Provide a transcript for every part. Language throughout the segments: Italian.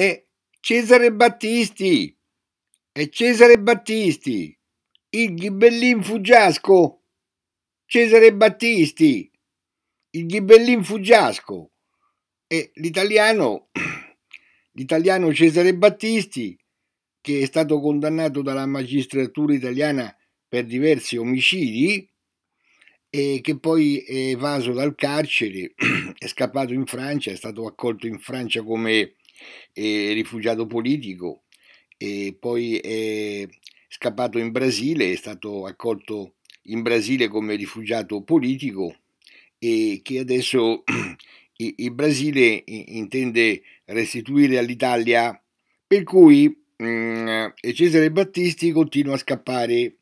è Cesare Battisti, è Cesare Battisti, il ghibellin fuggiasco, Cesare Battisti, il ghibellin fuggiasco e l'italiano, l'italiano Cesare Battisti, che è stato condannato dalla magistratura italiana per diversi omicidi, e che poi è evaso dal carcere, è scappato in Francia, è stato accolto in Francia come è rifugiato politico e poi è scappato in Brasile, è stato accolto in Brasile come rifugiato politico e che adesso il Brasile intende restituire all'Italia, per cui mm, Cesare Battisti continua a scappare,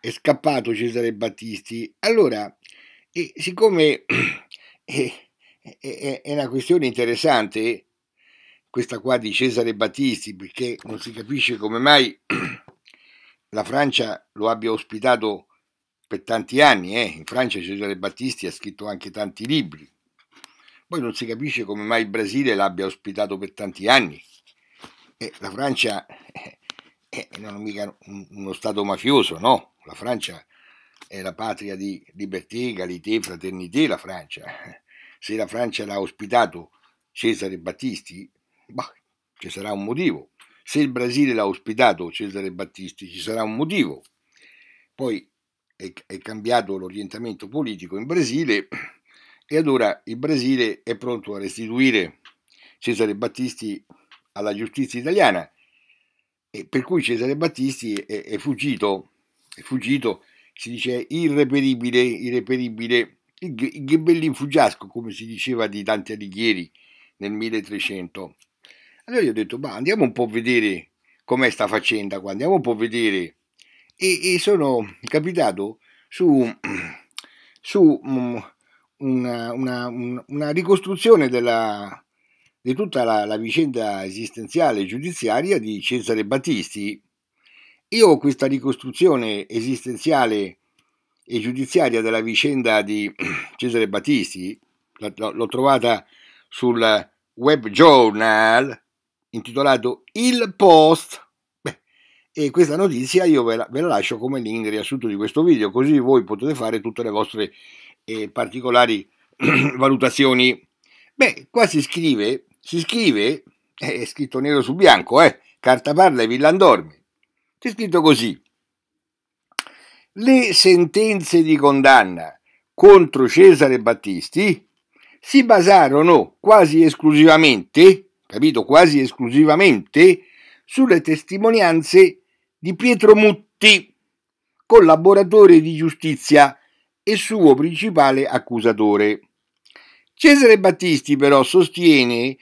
è scappato Cesare Battisti. Allora, siccome è, una questione interessante, questa qua di Cesare Battisti, perché non si capisce come mai la Francia lo abbia ospitato per tanti anni. Eh. In Francia Cesare Battisti ha scritto anche tanti libri. Poi non si capisce come mai il Brasile l'abbia ospitato per tanti anni. Eh, la Francia eh, eh non è mica uno Stato mafioso, no? La Francia è la patria di libertà, egalité, fraternité, la Francia. Se la Francia l'ha ospitato Cesare Battisti, Bah, ci sarà un motivo. Se il Brasile l'ha ospitato Cesare Battisti, ci sarà un motivo. Poi è, è cambiato l'orientamento politico in Brasile e allora il Brasile è pronto a restituire Cesare Battisti alla giustizia italiana. E per cui Cesare Battisti è, è, fuggito, è fuggito, si dice irreperibile, irreperibile, il, il ghebellin fuggiasco, come si diceva di Dante Alighieri nel 1300. Allora io ho detto, ma andiamo un po' a vedere com'è sta faccenda qua, andiamo un po' a vedere. E, e sono capitato su, su um, una, una, una, ricostruzione della, di tutta la, la vicenda esistenziale e giudiziaria di Cesare Battisti. Io ho questa ricostruzione esistenziale e giudiziaria della vicenda di Cesare Battisti, l'ho trovata sul web journal intitolato Il Post. e questa notizia io ve la, ve la, lascio come link riassunto di questo video, così voi potete fare tutte le vostre eh, particolari valutazioni. Beh, qua si scrive, si scrive, eh, è scritto nero su bianco, eh, carta parla e villandorme. C'è scritto così. Le sentenze di condanna contro Cesare Battisti si basarono quasi esclusivamente capito, quasi esclusivamente sulle testimonianze di Pietro Mutti, collaboratore di giustizia e suo principale accusatore. Cesare Battisti però sostiene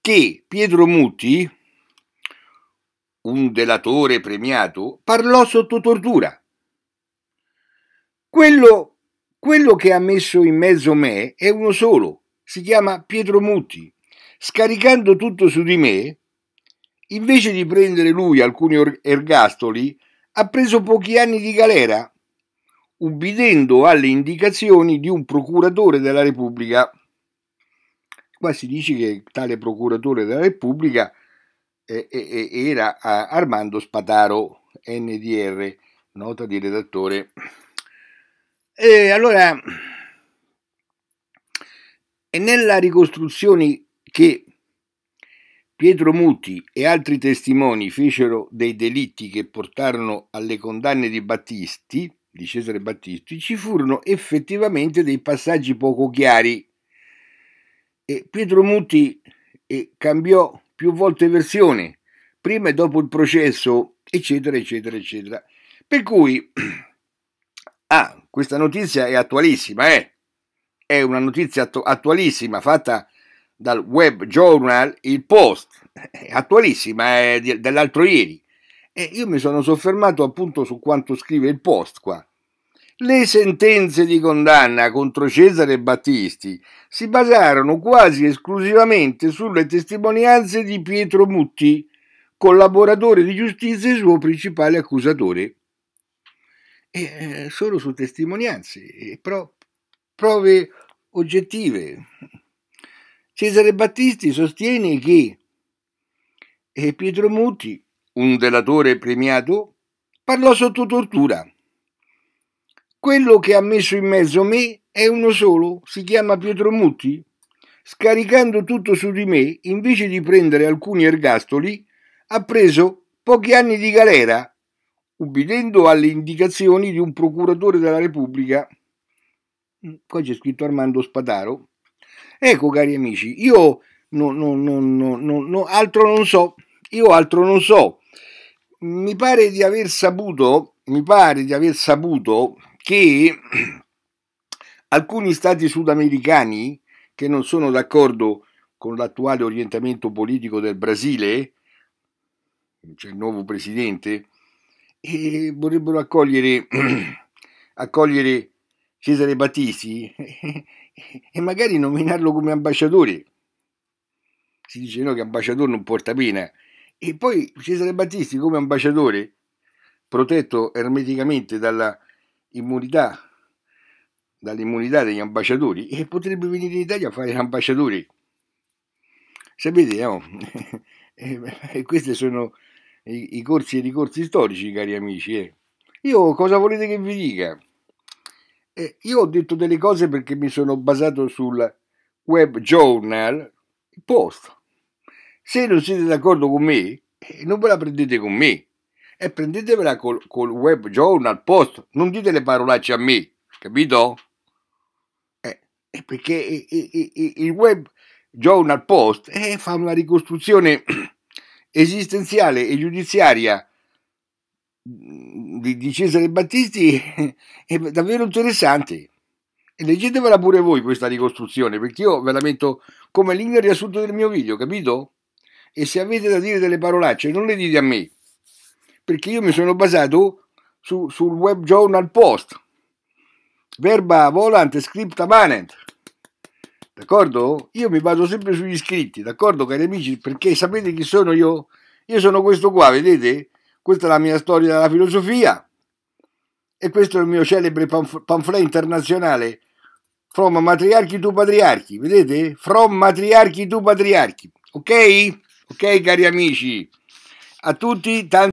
che Pietro Mutti, un delatore premiato, parlò sotto tortura. Quello, quello che ha messo in mezzo me è uno solo, si chiama Pietro Mutti scaricando tutto su di me, invece di prendere lui alcuni ergastoli, ha preso pochi anni di galera, ubbidendo alle indicazioni di un procuratore della Repubblica. Qua si dice che tale procuratore della Repubblica eh, eh, eh, era Armando Spataro, NDR, nota di redattore. E allora, nella ricostruzione che Pietro Muti e altri testimoni fecero dei delitti che portarono alle condanne di Battisti, di Cesare Battisti, ci furono effettivamente dei passaggi poco chiari. E Pietro Muti eh, cambiò più volte versione, prima e dopo il processo, eccetera, eccetera, eccetera. Per cui, ah, questa notizia è attualissima, eh? è una notizia attualissima fatta dal web journal Il Post, eh, attualissima, è eh, dell'altro ieri. E io mi sono soffermato appunto su quanto scrive il Post qua. Le sentenze di condanna contro Cesare Battisti si basarono quasi esclusivamente sulle testimonianze di Pietro Mutti, collaboratore di giustizia e suo principale accusatore. E, eh, solo su testimonianze e pro- prove oggettive, Cesare Battisti sostiene che e eh, Pietro Muti, un delatore premiato, parlò sotto tortura. Quello che ha messo in mezzo me è uno solo, si chiama Pietro Muti. Scaricando tutto su di me, invece di prendere alcuni ergastoli, ha preso pochi anni di galera, ubbidendo alle indicazioni di un procuratore della Repubblica. Mm, poi c'è scritto Armando Spataro, Ecco cari amici, io non, non, non, altro non so, io altro non so. Mi pare di aver saputo, mi pare di aver saputo che alcuni stati sudamericani che non sono d'accordo con l'attuale orientamento politico del Brasile, c'è il nuovo presidente, e vorrebbero accogliere, accogliere Cesare Battisti e magari nominarlo come ambasciatore. Si dice no, che ambasciatore non porta pena. E poi Cesare Battisti come ambasciatore, protetto ermeticamente dalla immunità, dall'immunità degli ambasciatori, e potrebbe venire in Italia a fare l'ambasciatore. Sapete, no? questi sono i, corsi e i ricorsi storici, cari amici. Eh. Io cosa volete che vi dica? eh, io ho detto delle cose perché mi sono basato sul web journal, post. Se non siete d'accordo con me, eh, non ve la prendete con me. E prendetevela col, col web journal, post. Non dite le parolacce a me, capito? Eh, eh perché eh, il web journal post fa una ricostruzione esistenziale e giudiziaria Mhmm, di, di Cesare Battisti è davvero interessante. leggetevela pure voi questa ricostruzione, perché io ve la metto come link riassunto del mio video, capito? E se avete da dire delle parolacce, non le dite a me, perché io mi sono basato su, sul web journal post, verba volant scripta manent. D'accordo? Io mi vado sempre sugli iscritti, d'accordo cari amici? Perché sapete chi sono io? Io sono questo qua, vedete? Questa è la mia storia della filosofia e questo è il mio celebre pamphlet internazionale From Matriarchi to Patriarchi, vedete? From Matriarchi to Patriarchi, ok? Ok cari amici, a tutti tanti...